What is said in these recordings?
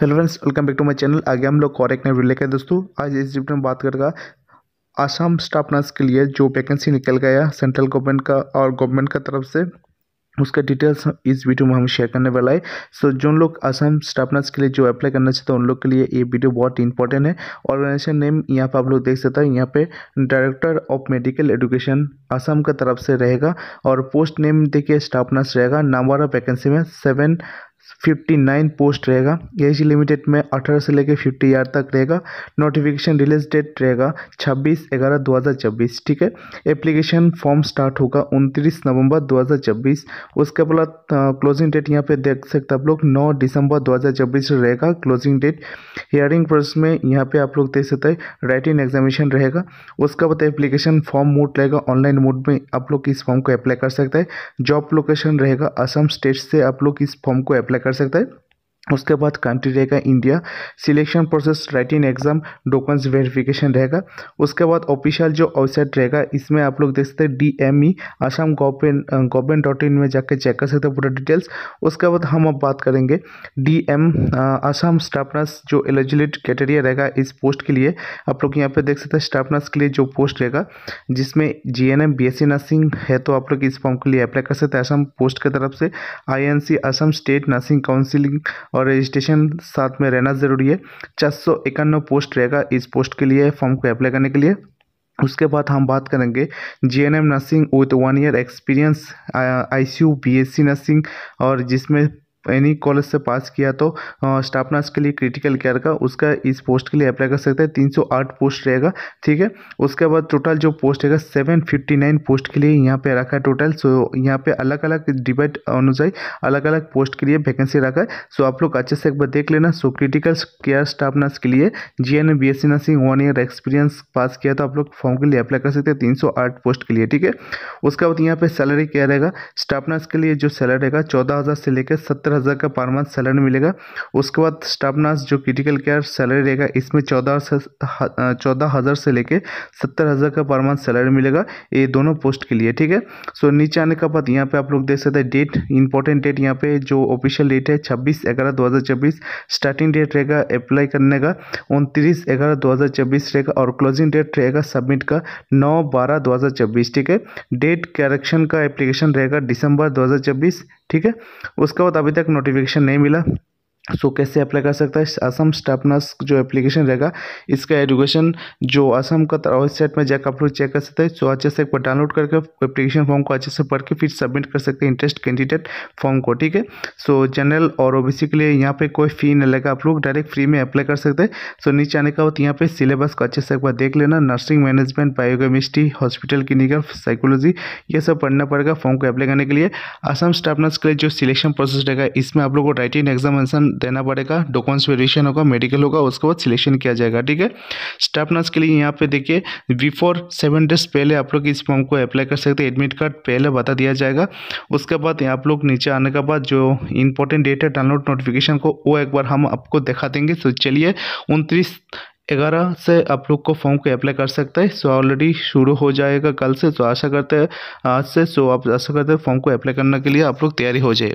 hello friends welcome back to my channel आगे हम लोग कॉरेक्ट नाइट लेकर दोस्तों आज इस वीडियो में बात करेगा आसाम स्टाफ नर्स के लिए जो वैकेंसी निकल गया सेंट्रल गवर्नमेंट का और गवर्नमेंट का तरफ से उसका डिटेल्स इस वीडियो में हम शेयर करने वाला है सो so, जो लोग आसाम स्टाफ नर्स के लिए जो अप्लाई करना चाहते हैं उन लोग के लिए ये वीडियो बहुत इंपॉर्टेंट है ऑर्गेनाइजेशन नेम यहाँ पर आप लोग देख सकते हैं यहाँ पे director of medical education Assam का तरफ से रहेगा और पोस्ट नेम देखिए स्टाफ नर्स रहेगा नंबर ऑफ वैकेंसी में सेवन फिफ्टी नाइन पोस्ट रहेगा एज लिमिटेड में अठारह से लेकर फिफ्टी ईयर तक रहेगा नोटिफिकेशन रिलीज डेट रहेगा छब्बीस ग्यारह दो हज़ार छब्बीस ठीक है एप्लीकेशन फॉर्म स्टार्ट होगा उनतीस नवंबर दो हज़ार छब्बीस उसके बाद क्लोजिंग डेट यहाँ पे देख सकते आप लोग नौ दिसंबर दो हज़ार छब्बीस रहेगा क्लोजिंग डेट हियरिंग प्रोसेस में यहाँ पे आप लोग देख सकते हैं राइटिंग एग्जामिनेशन रहेगा उसके बाद एप्लीकेशन फॉर्म मोड रहेगा ऑनलाइन मोड में आप लोग इस फॉर्म को अप्लाई कर सकते हैं जॉब लोकेशन रहेगा असम स्टेट से आप लोग इस फॉर्म को अप्लाई कर सकता है उसके बाद कंट्री रहेगा India selection process writing exam documents verification रहेगा उसके बाद ऑफिशियल जो वेबसाइट रहेगा इसमें आप लोग देख सकते हैं D M E Assam government government dot in में जाकर चेक कर सकते हैं पूरा डिटेल्स उसके बाद हम अब बात करेंगे D M Assam staff nurse जो एलिजिबिलिट कैटेरिया रहेगा इस पोस्ट के लिए आप लोग यहाँ पे देख सकते हैं स्टाफ नर्स के लिए जो पोस्ट रहेगा जिसमें G N M B S C nursing है तो आप लोग इस फॉर्म के लिए अप्लाई कर सकते हैं आसाम पोस्ट की तरफ से I N C Assam state nursing counselling और रजिस्ट्रेशन साथ में रहना ज़रूरी है चार सौ इक्यानवे पोस्ट रहेगा इस पोस्ट के लिए फॉर्म को अप्लाई करने के लिए उसके बाद हम बात करेंगे G N M nursing with one year experience I C U B S C nursing और जिसमें एनी कॉलेज से पास किया तो स्टाफ नर्स के लिए क्रिटिकल केयर का उसका इस पोस्ट के लिए अप्लाई कर सकते हैं तीन सौ आठ पोस्ट रहेगा ठीक है उसके बाद टोटल जो पोस्ट रहेगा सेवन फिफ्टी नाइन पोस्ट के लिए यहाँ पे रखा है टोटल सो यहाँ पे अलग अलग डिबेट अनुसार अलग अलग पोस्ट के लिए वैकेंसी रखा है सो आप लोग अच्छे से एक बार देख लेना so critical care staff nurse के लिए G N B S C nursing one year experience pass किया तो आप लोग फॉर्म के लिए अप्लाई कर सकते हैं तीन सौ आठ पोस्ट के लिए ठीक है उसके बाद यहाँ पे सैलरी क्या रहेगा स्टाफ नर्स के लिए जो सैलरी रहेगा चौदह हज़ार से लेकर सत्रह सत्तर हज़ार का पर मंथ सैलरी मिलेगा उसके बाद स्टाफ नर्स जो क्रिटिकल केयर सैलरी रहेगा इसमें चौदह से चौदह हज़ार से लेकर सत्तर हज़ार का पर मंथ सैलरी मिलेगा ये दोनों पोस्ट के लिए ठीक है सो नीचे आने का बाद यहाँ पे आप लोग देख सकते हैं डेट इंपॉर्टेंट डेट यहाँ पे जो ऑफिशियल डेट है छब्बीस ग्यारह दो हज़ार चौबीस स्टार्टिंग डेट रहेगा अप्लाई करने का उनतीस ग्यारह दो हज़ार चौबीस रहेगा और क्लोजिंग डेट रहेगा सबमिट का नौ बारह दो हज़ार चौबीस ठीक है डेट करेक्शन का एप्लीकेशन रहेगा दिसंबर दो हज़ार चौबीस ठीक है उसके बाद अभी तक नोटिफिकेशन नहीं मिला सो so, कैसे अप्लाई कर सकता है असम स्टाफनस जो एप्लीकेशन रहेगा इसका एजुकेशन जो असम का वेबसाइट में जाकर आप लोग चेक कर सकते हैं सो अच्छे से एक बार डाउनलोड करके एप्लीकेशन फॉर्म को अच्छे से पढ़ के फिर सबमिट कर सकते हैं इंटरेस्ट कैंडिडेट फॉर्म को ठीक है सो जनरल और ओबीसी के लिए यहाँ पर कोई फी नहीं लगेगा आप लोग डायरेक्ट फ्री में अप्लाई कर सकते हैं सो so, नीचे आने का वक्त यहाँ पर सिलेबस को अच्छे से एक बार देख लेना nursing management biochemistry hospital clinical psychology ये सब पढ़ना पड़ेगा फॉर्म को अप्लाई करने के लिए असम स्टाफनस के लिए जो सिलेक्शन प्रोसेस रहेगा इसमें आप लोग को राइटिंग एग्जामिनेशन देना पड़ेगा डॉक्यूमेंट्स वेरिएशन होगा मेडिकल होगा उसके बाद सिलेक्शन किया जाएगा ठीक है स्टाफ नर्स के लिए यहाँ पे देखिए बिफोर सेवन डेज पहले आप लोग इस फॉर्म को अप्लाई कर सकते हैं एडमिट कार्ड पहले बता दिया जाएगा उसके बाद आप लोग नीचे आने के बाद जो इंपॉर्टेंट डेट है डाउनलोड नोटिफिकेशन को वो एक बार हम आपको दिखा देंगे तो चलिए उनतीस ग्यारह से आप लोग को फॉर्म को अप्लाई कर सकते हैं सो ऑलरेडी शुरू हो जाएगा कल से तो आशा करते हैं आज से सो आप आशा करते हैं फॉर्म को अप्लाई करने के लिए आप लोग तैयारी हो जाए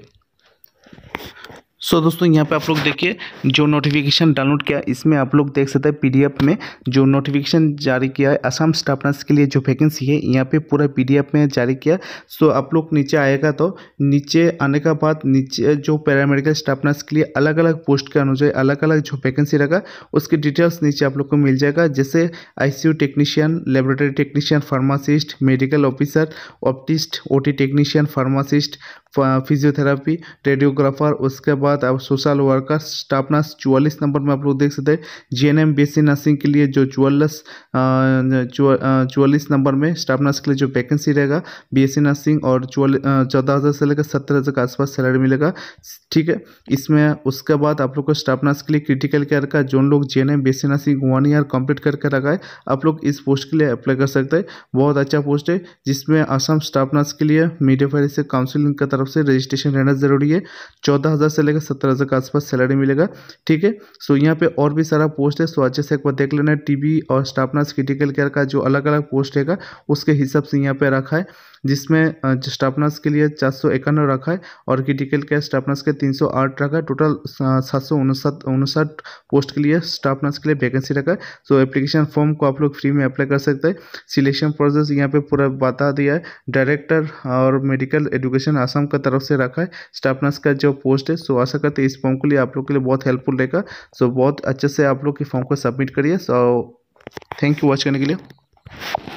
सो so, दोस्तों यहाँ पे आप लोग देखिए जो नोटिफिकेशन डाउनलोड किया इसमें आप लोग देख सकते हैं पीडीएफ में जो नोटिफिकेशन जारी किया है असम स्टाफनर्स के लिए जो वैकेंसी है यहाँ पे पूरा पीडीएफ में जारी किया सो so, आप लोग नीचे आएगा तो नीचे आने का बाद नीचे जो पैरामेडिकल स्टाफनर्स के लिए अलग अलग पोस्ट के अनुसार अलग अलग जो वैकेंसी रहेगा उसकी डिटेल्स नीचे आप लोग को मिल जाएगा जैसे eye technician laboratory technician pharmacist medical officer optist O technician pharmacist physiotherapy radiographer उसके बाद बाद अब सोशल वर्कर स्टाफना चौवालीस नंबर में आप लोग देख सकते हैं G N M B S nursing के लिए जो चौवालस चौवालीस नंबर में स्टाफ नर्स के लिए जो वैकेंसी रहेगा बी एस नर्सिंग और चौदह हज़ार से लेकर सत्तर हज़ार के आसपास सैलरी मिलेगा ठीक है इसमें उसके बाद आप लोग को स्टाफ नर्स के लिए क्रिटिकल केयर का जो लोग J N M B S C nursing one year complete करके रखा है आप लोग इस पोस्ट के लिए अप्लाई कर सकते हैं बहुत अच्छा पोस्ट है जिसमें असम स्टाफ नर्स के लिए मीडिया फायर से काउंसिलिंग की तरफ से रजिस्ट्रेशन रहना जरूरी है चौदह हज़ार से लेकर सत्तर हज़ार के आसपास सैलरी मिलेगा ठीक है सो यहाँ पे और भी सारा पोस्ट है सो अच्छे से एक बार देख लेना टीबी और स्टाफ नर्स क्रिटिकल केयर का जो अलग अलग पोस्ट है उसके हिसाब से यहाँ पे रखा है जिसमें स्टापनर्स के लिए चार सौ इक्यानवे रखा है और क्रिटिकल के स्टापनर्स के तीन सौ आठ रखा है टोटल सात सौ उनसठ उनसठ पोस्ट के लिए स्टाफनर्स के लिए वैकेंसी रखा है सो एप्लीकेशन फॉर्म को आप लोग फ्री में अप्लाई कर सकते हैं सिलेक्शन प्रोसेस यहाँ पे पूरा बता दिया है डायरेक्टर और मेडिकल एजुकेशन आसाम का तरफ से रखा है स्टाफनर्स का जो पोस्ट है सो आशा करते हैं इस फॉर्म के लिए आप लोग के लिए बहुत हेल्पफुल रहेगा सो बहुत अच्छे से आप लोग की फॉर्म को सबमिट करिए सो थैंक यू वॉच करने के लिए